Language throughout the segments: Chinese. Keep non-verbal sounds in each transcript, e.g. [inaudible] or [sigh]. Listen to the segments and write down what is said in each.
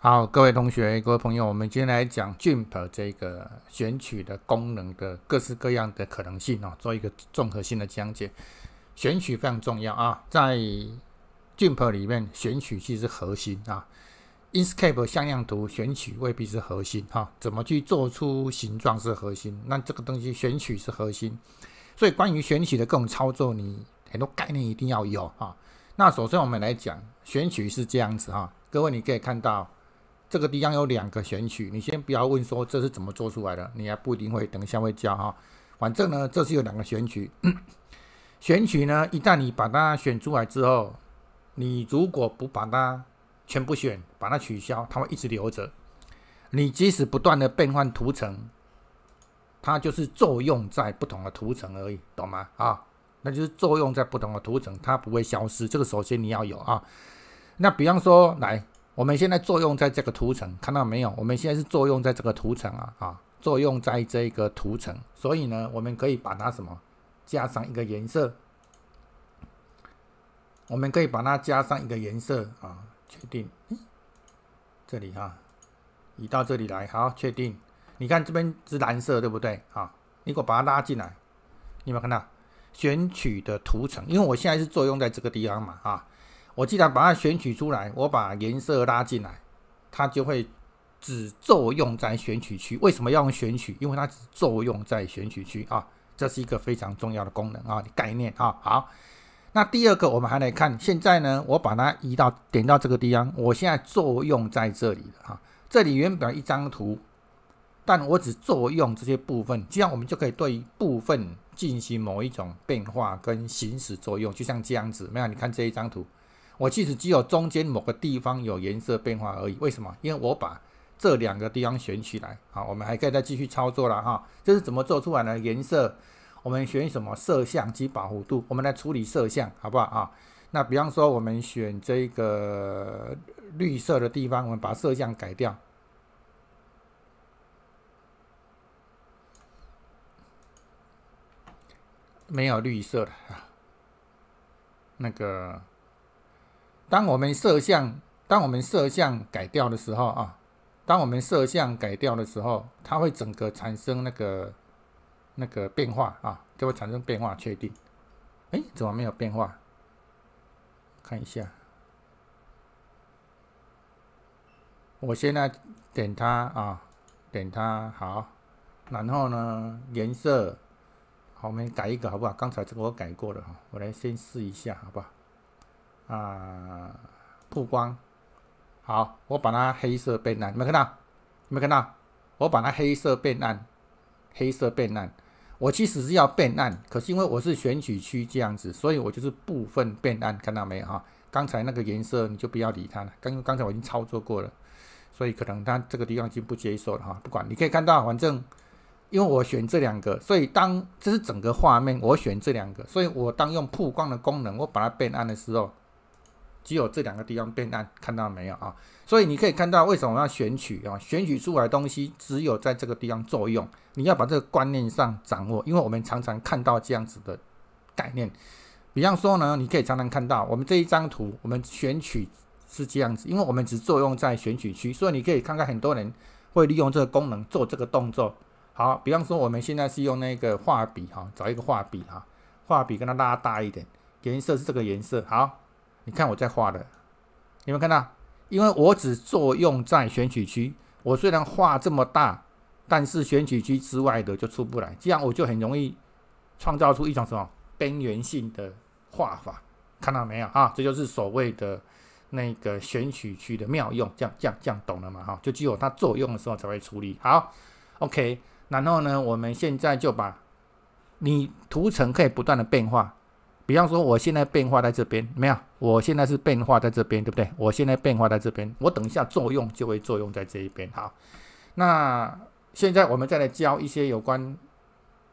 好，各位同学，各位朋友，我们今天来讲 Jimp 这个选取的功能的各式各样的可能性哦，做一个综合性的讲解。选取非常重要啊，在 Jimp 里面，选取其实是核心啊。i n s c a p e 向量图选取未必是核心哈，怎么去做出形状是核心，那这个东西选取是核心。所以关于选取的各种操作，你很多概念一定要有啊。那首先我们来讲选取是这样子哈，各位你可以看到。这个地方有两个选取，你先不要问说这是怎么做出来的，你还不一定会。等一下会教哈。反正呢，这是有两个选取，选取呢，一旦你把它选出来之后，你如果不把它全部选，把它取消，它会一直留着。你即使不断的变换图层，它就是作用在不同的图层而已，懂吗？啊，那就是作用在不同的图层，它不会消失。这个首先你要有啊。那比方说来。我们现在作用在这个图层，看到没有？我们现在是作用在这个图层啊，啊，作用在这个图层，所以呢，我们可以把它什么加上一个颜色，我们可以把它加上一个颜色啊，确定，这里哈，移到这里来，好，确定。你看这边是蓝色，对不对？啊，你给我把它拉进来，你有没有看到？选取的图层，因为我现在是作用在这个地方嘛，啊。我既然把它选取出来，我把颜色拉进来，它就会只作用在选取区。为什么要用选取？因为它只作用在选取区啊，这是一个非常重要的功能啊，概念啊。好，那第二个我们还来看，现在呢，我把它移到点到这个地方，我现在作用在这里了哈。这里原本一张图，但我只作用这些部分，这样我们就可以对部分进行某一种变化跟行使作用，就像这样子。没有，你看这一张图。我即使只有中间某个地方有颜色变化而已，为什么？因为我把这两个地方选起来，好，我们还可以再继续操作了哈。这是怎么做出来的颜色？我们选什么？色相及饱和度。我们来处理色相，好不好啊？那比方说，我们选这个绿色的地方，我们把色相改掉，没有绿色的，那个。当我们摄像，当我们摄像改掉的时候啊，当我们摄像改掉的时候，它会整个产生那个那个变化啊，就会产生变化。确定，哎，怎么没有变化？看一下，我现在点它啊，点它好，然后呢颜色，好，我们改一个好不好？刚才这个我改过了哈，我来先试一下好不好？啊，曝光好，我把它黑色变暗，没看到？没看到？我把它黑色变暗，黑色变暗。我其实是要变暗，可是因为我是选取区这样子，所以我就是部分变暗，看到没有？哈，刚才那个颜色你就不要理它了。刚刚才我已经操作过了，所以可能它这个地方就不接受了哈。不管，你可以看到，反正因为我选这两个，所以当这是整个画面，我选这两个，所以我当用曝光的功能，我把它变暗的时候。只有这两个地方变暗，看到没有啊？所以你可以看到为什么要选取啊？选取出来的东西只有在这个地方作用。你要把这个观念上掌握，因为我们常常看到这样子的概念。比方说呢，你可以常常看到我们这一张图，我们选取是这样子，因为我们只作用在选取区，所以你可以看看很多人会利用这个功能做这个动作。好，比方说我们现在是用那个画笔哈，找一个画笔哈，画笔跟它拉大一点，颜色是这个颜色。好。你看我在画的，有没有看到？因为我只作用在选取区，我虽然画这么大，但是选取区之外的就出不来，这样我就很容易创造出一种什么边缘性的画法，看到没有啊？这就是所谓的那个选取区的妙用，这样这样这样懂了吗？哈，就只有它作用的时候才会处理好。OK，然后呢，我们现在就把你图层可以不断的变化。比方说，我现在变化在这边没有，我现在是变化在这边，对不对？我现在变化在这边，我等一下作用就会作用在这一边。好，那现在我们再来教一些有关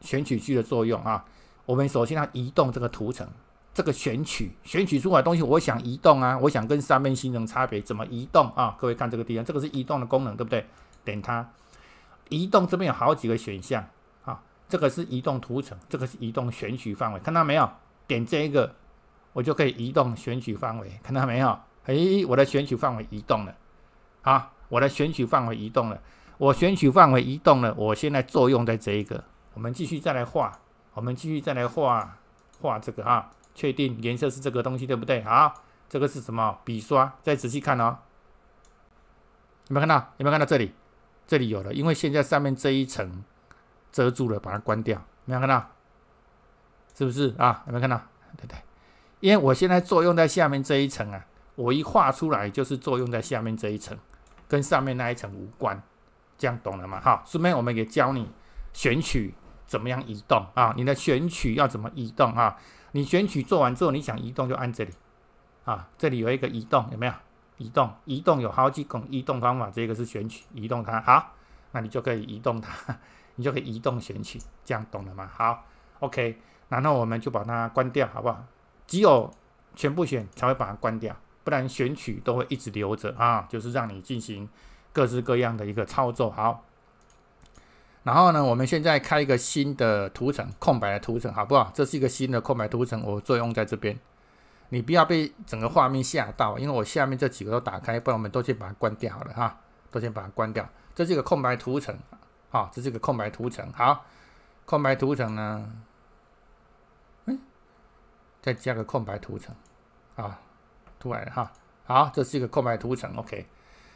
选取区的作用啊。我们首先要移动这个图层，这个选取选取出来东西，我想移动啊，我想跟上面形成差别，怎么移动啊？各位看这个地方，这个是移动的功能，对不对？点它，移动这边有好几个选项啊。这个是移动图层，这个是移动选取范围，看到没有？点这一个，我就可以移动选取范围，看到没有？诶，我的选取范围移动了，啊，我的选取范围移动了，我选取范围移动了，我现在作用在这一个。我们继续再来画，我们继续再来画，画这个哈，确定颜色是这个东西对不对？好，这个是什么笔刷？再仔细看哦，有没有看到？有没有看到这里？这里有了，因为现在上面这一层遮住了，把它关掉。有没有看到？是不是啊？有没有看到？对不对？因为我现在作用在下面这一层啊，我一画出来就是作用在下面这一层，跟上面那一层无关。这样懂了吗？好，顺便我们也教你选取怎么样移动啊，你的选取要怎么移动啊？你选取做完之后，你想移动就按这里啊，这里有一个移动有没有？移动，移动有好几种移动方法，这个是选取移动它，好，那你就可以移动它，[laughs] 你就可以移动选取，这样懂了吗？好，OK。然后我们就把它关掉，好不好？只有全部选才会把它关掉，不然选取都会一直留着啊，就是让你进行各式各样的一个操作。好，然后呢，我们现在开一个新的图层，空白的图层，好不好？这是一个新的空白图层，我作用在这边。你不要被整个画面吓到，因为我下面这几个都打开，不然我们都先把它关掉，好了哈，都先把它关掉。这是一个空白图层，好，这是一个空白图层，好，空白图层呢？再加个空白图层，啊，来了哈，好，这是一个空白图层，OK。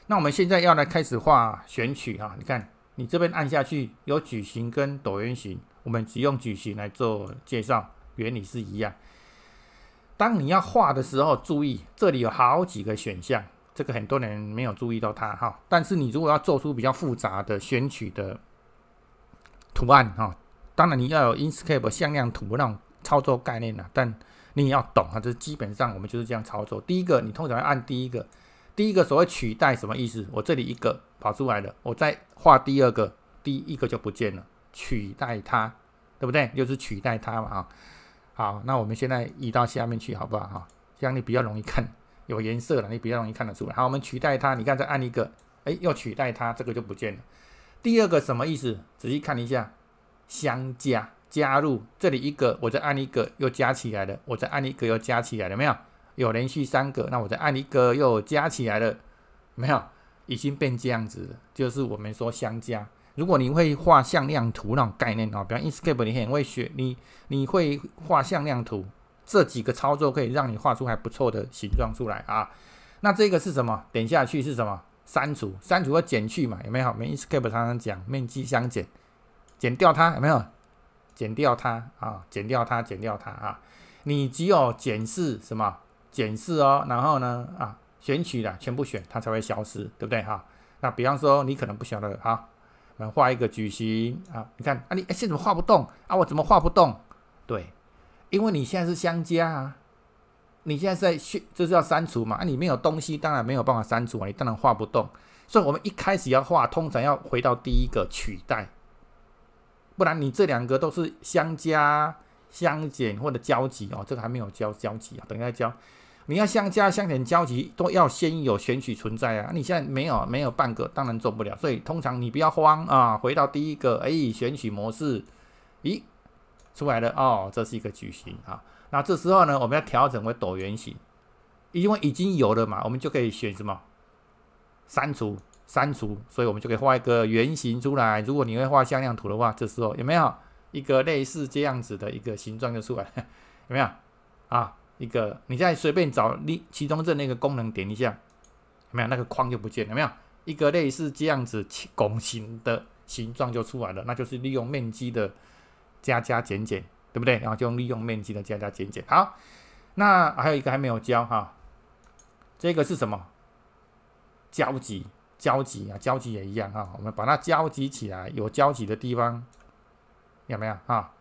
那我们现在要来开始画选取哈，你看你这边按下去有矩形跟椭圆形，我们只用矩形来做介绍，原理是一样。当你要画的时候，注意这里有好几个选项，这个很多人没有注意到它哈。但是你如果要做出比较复杂的选取的图案哈，当然你要有 Inkscape 向量图那种操作概念了，但。你要懂啊，这是基本上我们就是这样操作。第一个，你通常要按第一个，第一个所谓取代什么意思？我这里一个跑出来了，我再画第二个，第一个就不见了，取代它，对不对？就是取代它嘛，哈。好，那我们现在移到下面去，好不好？哈，这样你比较容易看，有颜色了，你比较容易看得出来。好，我们取代它，你看再按一个，哎，又取代它，这个就不见了。第二个什么意思？仔细看一下，相加。加入这里一个，我再按一个又加起来了，我再按一个又加起来了，没有？有连续三个，那我再按一个又加起来了，没有？已经变这样子了，就是我们说相加。如果你会画向量图那种概念啊，比方 Inkscape 你很会学你，你会画向量图，这几个操作可以让你画出还不错的形状出来啊。那这个是什么？点下去是什么？删除，删除要减去嘛，有没有？Inkscape 常常讲面积相减，减掉它有没有？剪掉它啊，剪掉它，剪掉它啊！你只有检视什么，检视哦，然后呢啊，选取的全部选，它才会消失，对不对哈？那比方说，你可能不晓得哈，我们画一个矩形啊，你看啊，你现在怎么画不动啊？我怎么画不动？对，因为你现在是相加啊，你现在在选，就是要删除嘛，啊，里面有东西，当然没有办法删除啊，你当然画不动。所以我们一开始要画，通常要回到第一个取代。不然你这两个都是相加、相减或者交集哦，这个还没有交交集啊，等一下交。你要相加、相减、交集都要先有选取存在啊，你现在没有，没有半个，当然做不了。所以通常你不要慌啊，回到第一个，哎，选取模式，咦，出来了哦，这是一个矩形啊。那这时候呢，我们要调整为椭圆形，因为已经有了嘛，我们就可以选什么，删除。删除，所以我们就可以画一个圆形出来。如果你会画向量图的话，这时候有没有一个类似这样子的一个形状就出来？了？[laughs] 有没有啊？一个，你再随便找你其中这那个功能点一下，有没有那个框就不见了？没有一个类似这样子拱形的形状就出来了，那就是利用面积的加加减减，对不对？然后就利用面积的加加减减。好，那还有一个还没有教哈，这个是什么？交集。交集啊，交集也一样哈。我们把它交集起来，有交集的地方有没有啊？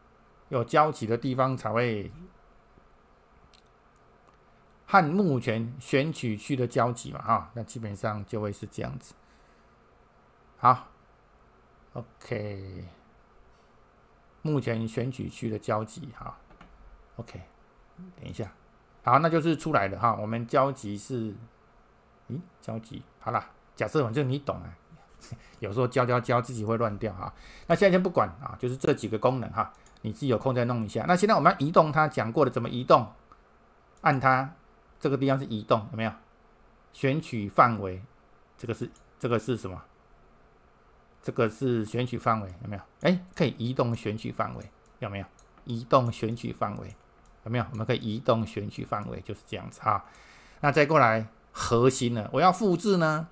有交集的地方才会和目前选取区的交集嘛哈。那基本上就会是这样子。好，OK，目前选取区的交集哈。OK，等一下，好，那就是出来的哈。我们交集是，咦，交集好了。假设我正你懂啊，[laughs] 有时候教教教自己会乱掉哈。那现在先不管啊，就是这几个功能哈，你自己有空再弄一下。那现在我们要移动它，讲过的怎么移动？按它这个地方是移动有没有？选取范围，这个是这个是什么？这个是选取范围有没有？哎，可以移动选取范围有没有？移动选取范围有没有？我们可以移动选取范围就是这样子哈。那再过来核心呢？我要复制呢？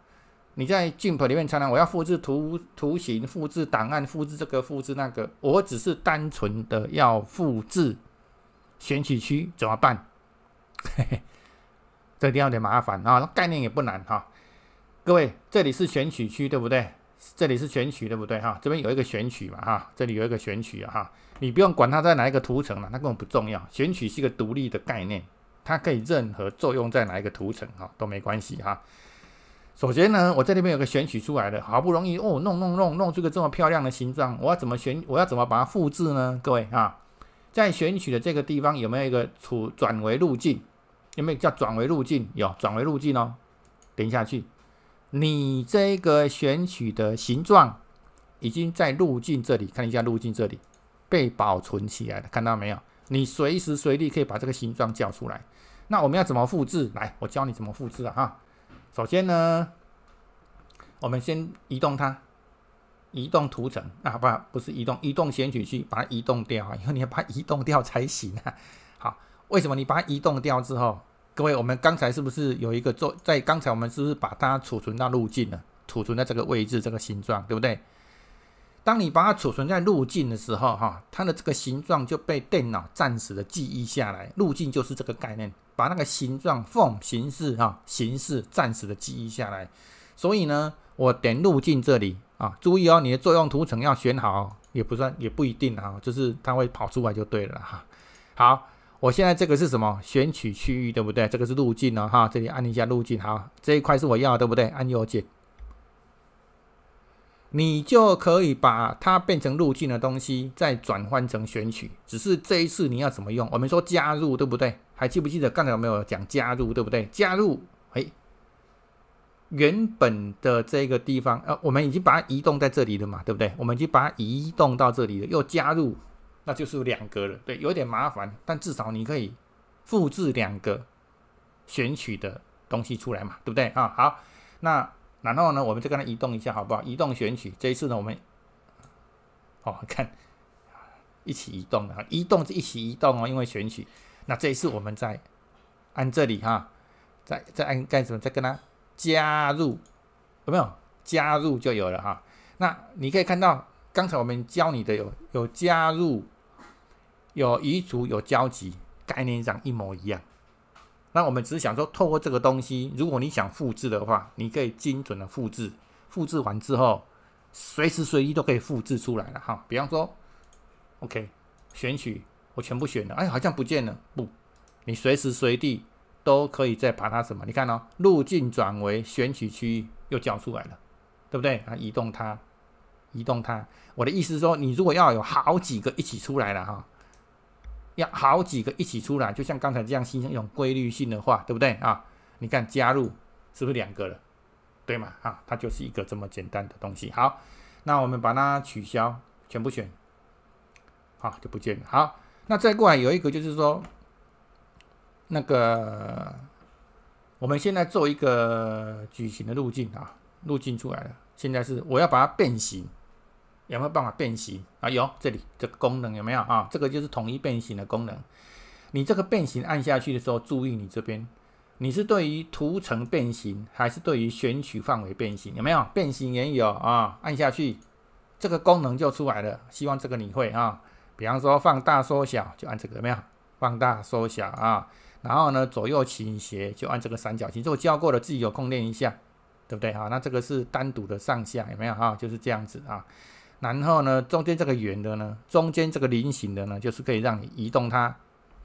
你在 GIMP 里面，常常我要复制图图形、复制档案、复制这个、复制那个。我只是单纯的要复制选取区，怎么办？[laughs] 这地方有点麻烦啊。概念也不难哈。各位，这里是选取区，对不对？这里是选取，对不对？哈，这边有一个选取嘛，哈，这里有一个选取哈。你不用管它在哪一个图层了，那根本不重要。选取是一个独立的概念，它可以任何作用在哪一个图层啊，都没关系哈。首先呢，我这里边有个选取出来的，好不容易哦，弄弄弄弄出个这么漂亮的形状，我要怎么选？我要怎么把它复制呢？各位啊，在选取的这个地方有没有一个处转为路径？有没有叫转为路径？有，转为路径哦。点下去，你这个选取的形状已经在路径这里，看一下路径这里被保存起来了，看到没有？你随时随地可以把这个形状叫出来。那我们要怎么复制？来，我教你怎么复制啊哈。首先呢，我们先移动它，移动图层，啊，不，不是移动，移动选取区，把它移动掉啊，因为你要把它移动掉才行啊。好，为什么你把它移动掉之后，各位，我们刚才是不是有一个做，在刚才我们是不是把它储存到路径了？储存在这个位置，这个形状，对不对？当你把它储存在路径的时候，哈，它的这个形状就被电脑暂时的记忆下来，路径就是这个概念。把那个形状、form 形式哈，形式暂时的记忆下来。所以呢，我点路径这里啊，注意哦，你的作用图层要选好，也不算也不一定啊，就是它会跑出来就对了哈。好，我现在这个是什么？选取区域对不对？这个是路径了哈，这里按一下路径。好，这一块是我要对不对？按右键，你就可以把它变成路径的东西，再转换成选取。只是这一次你要怎么用？我们说加入对不对？还记不记得刚才有没有讲加入，对不对？加入，哎，原本的这个地方，呃，我们已经把它移动在这里了嘛，对不对？我们已经把它移动到这里了，又加入，那就是两格了，对，有点麻烦，但至少你可以复制两格选取的东西出来嘛，对不对啊？好，那然后呢，我们就跟他移动一下，好不好？移动选取，这一次呢，我们哦看一起移动啊，移动就一起移动哦，因为选取。那这一次我们再按这里哈，再再按干什么？再跟它加入，有没有加入就有了哈。那你可以看到，刚才我们教你的有有加入、有移除、有交集，概念上一模一样。那我们只是想说，透过这个东西，如果你想复制的话，你可以精准的复制，复制完之后，随时随地都可以复制出来了哈。比方说，OK，选取。我全部选了，哎，好像不见了。不，你随时随地都可以再把它什么？你看哦，路径转为选取区域又叫出来了，对不对？啊，移动它，移动它。我的意思是说，你如果要有好几个一起出来了哈，要好几个一起出来，就像刚才这样形成一种规律性的话，对不对啊？你看加入是不是两个了？对嘛？啊，它就是一个这么简单的东西。好，那我们把它取消，全部选，啊，就不见了。好。那再过来有一个，就是说，那个我们现在做一个矩形的路径啊，路径出来了。现在是我要把它变形，有没有办法变形啊？有，这里这个功能有没有啊？这个就是统一变形的功能。你这个变形按下去的时候，注意你这边，你是对于图层变形还是对于选取范围变形？有没有变形也有啊？按下去这个功能就出来了。希望这个你会啊。比方说放大缩小就按这个有没有？放大缩小啊，然后呢左右倾斜就按这个三角形。这我教过了，自己有空练一下，对不对啊？那这个是单独的上下有没有啊？就是这样子啊。然后呢中间这个圆的呢，中间这个菱形的呢，就是可以让你移动它，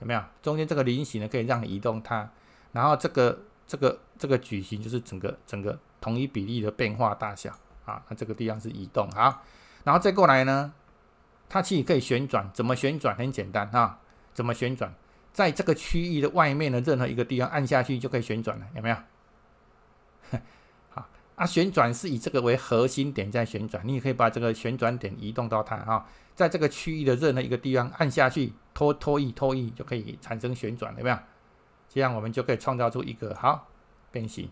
有没有？中间这个菱形呢可以让你移动它。然后这个这个这个矩形就是整个整个同一比例的变化大小啊。那这个地方是移动啊，然后再过来呢？它其实可以旋转，怎么旋转很简单啊？怎么旋转？在这个区域的外面的任何一个地方按下去就可以旋转了，有没有？[laughs] 好，啊，旋转是以这个为核心点在旋转，你也可以把这个旋转点移动到它啊，在这个区域的任何一个地方按下去拖拖一拖一就可以产生旋转，有没有？这样我们就可以创造出一个好变形，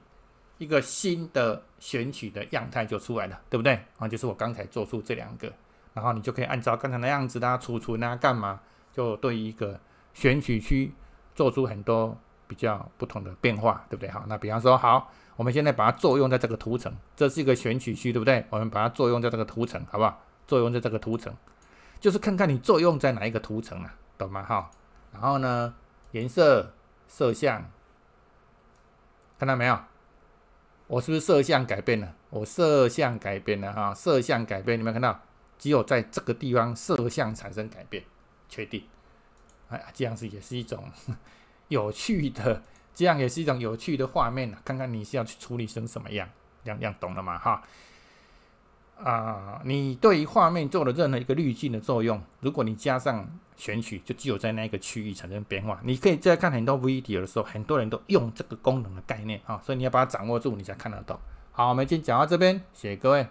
一个新的选取的样态就出来了，对不对？啊，就是我刚才做出这两个。然后你就可以按照刚才那样子啦，储存啦，干嘛？就对一个选取区做出很多比较不同的变化，对不对？好，那比方说，好，我们现在把它作用在这个图层，这是一个选取区，对不对？我们把它作用在这个图层，好不好？作用在这个图层，就是看看你作用在哪一个图层啊，懂吗？哈，然后呢，颜色、色相，看到没有？我是不是色相改变了？我色相改变了哈，色相改变，你们看到？只有在这个地方色相产生改变，确定，哎，这样子也是一种 [laughs] 有趣的，这样也是一种有趣的画面呢。看看你是要去处理成什么样，这样懂了吗？哈，啊，你对于画面做的任何一个滤镜的作用，如果你加上选取，就只有在那一个区域产生变化。你可以在看很多 video 的时候，很多人都用这个功能的概念啊，所以你要把它掌握住，你才看得懂。好，我们今天讲到这边，谢谢各位。